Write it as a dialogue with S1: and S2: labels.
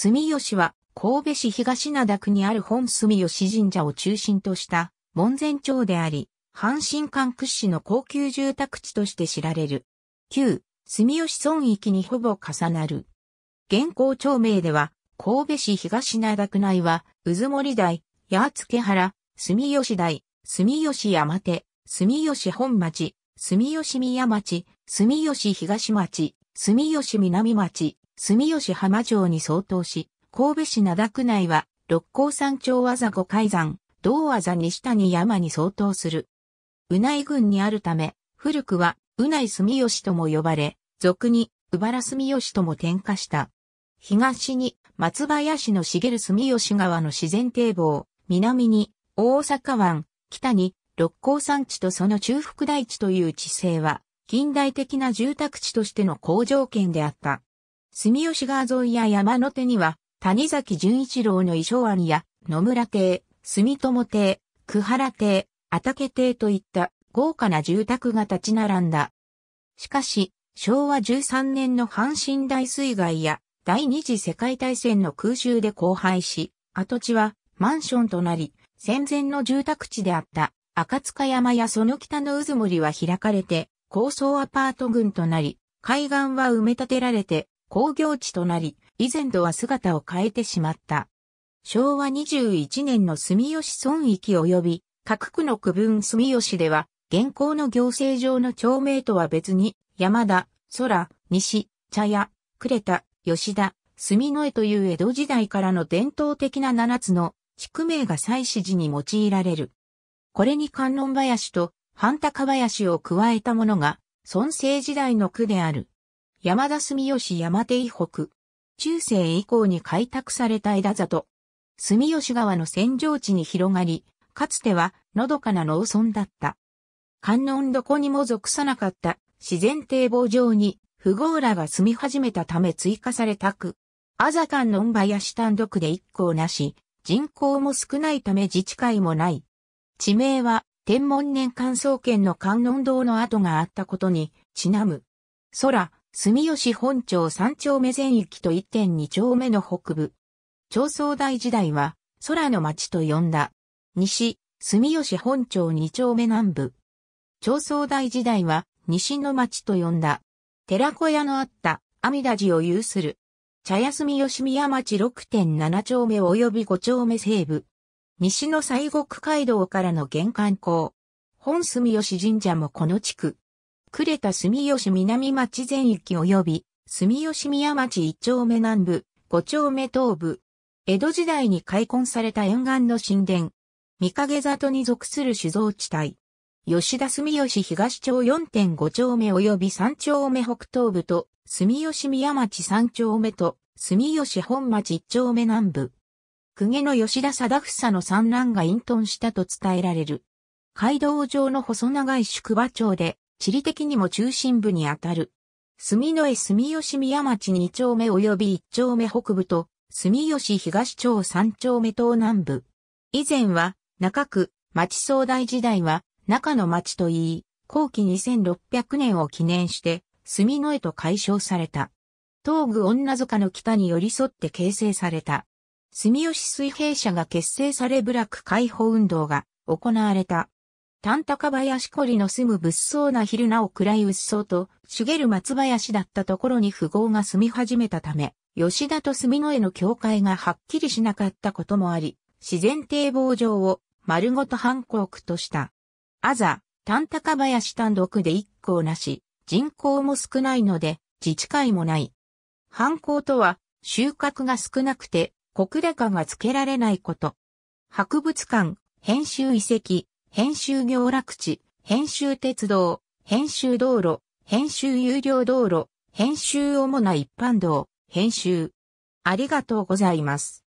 S1: 住吉は神戸市東灘区にある本住吉神社を中心とした門前町であり、阪神間屈指の高級住宅地として知られる。旧、住吉村域にほぼ重なる。現行町名では、神戸市東灘区内は、渦森台、八付原、住吉台、住吉山手、住吉本町、住吉宮町、住吉東町、住吉南町、住吉浜城に相当し、神戸市灘区内は、六甲山町和座五海山、道和座西谷山に相当する。うない郡にあるため、古くは、うない住吉とも呼ばれ、俗に、うばら住吉とも転化した。東に、松林の茂る住吉川の自然堤防、南に、大阪湾、北に、六甲山地とその中腹大地という地勢は、近代的な住宅地としての好条件であった。住吉川沿いや山の手には、谷崎潤一郎の衣装案や、野村邸、住友邸、久原邸、畑邸といった豪華な住宅が立ち並んだ。しかし、昭和13年の阪神大水害や第二次世界大戦の空襲で荒廃し、跡地はマンションとなり、戦前の住宅地であった赤塚山やその北の渦森は開かれて、高層アパート群となり、海岸は埋め立てられて、工業地となり、以前とは姿を変えてしまった。昭和21年の住吉村域及び各区の区分住吉では、現行の行政上の町名とは別に、山田、空、西、茶屋、呉田、吉田、住之江という江戸時代からの伝統的な七つの地区名が祭祀時に用いられる。これに観音林と半高林を加えたものが、村政時代の区である。山田住吉山手以北。中世以降に開拓された枝里。住吉川の扇状地に広がり、かつてはのどかな農村だった。観音どこにも属さなかった自然堤防上に不合らが住み始めたため追加された区。あざ観音林単独で一行なし、人口も少ないため自治会もない。地名は天文年間総研の観音堂の跡があったことにちなむ。空、住吉本町三丁目全域と1.2丁目の北部。町宗大時代は、空の町と呼んだ。西、住吉本町二丁目南部。町宗大時代は、西の町と呼んだ。寺小屋のあった、阿弥陀寺を有する。茶休み吉宮町6.7丁目及び5丁目西部。西の西国街道からの玄関港。本住吉神社もこの地区。呉田住吉南町全域及び、住吉宮町一丁目南部、五丁目東部。江戸時代に開墾された沿岸の神殿。三影里に属する酒造地帯。吉田住吉東町4.5丁目及び3丁目北東部と、住吉宮町3丁目と、住吉本町1丁目南部。公家の吉田貞房の産卵が隠遁したと伝えられる。街道上の細長い宿場町で、地理的にも中心部にあたる。住之江住吉宮町2丁目及び1丁目北部と、住吉東町3丁目東南部。以前は、中区、町総大時代は、中の町といい、後期2600年を記念して、住之江と解消された。東具女塚の北に寄り添って形成された。住吉水平社が結成され部落解放運動が行われた。バ高林コりの住む物騒な昼なお暗い鬱蒼そうと、茂る松林だったところに富豪が住み始めたため、吉田と住野への境界がはっきりしなかったこともあり、自然堤防上を丸ごと反抗区とした。あざ、バ高林単独で一行なし、人口も少ないので、自治会もない。反抗とは、収穫が少なくて、国高がつけられないこと。博物館、編集遺跡、編集行楽地、編集鉄道、編集道路、編集有料道路、編集主な一般道、編集。ありがとうございます。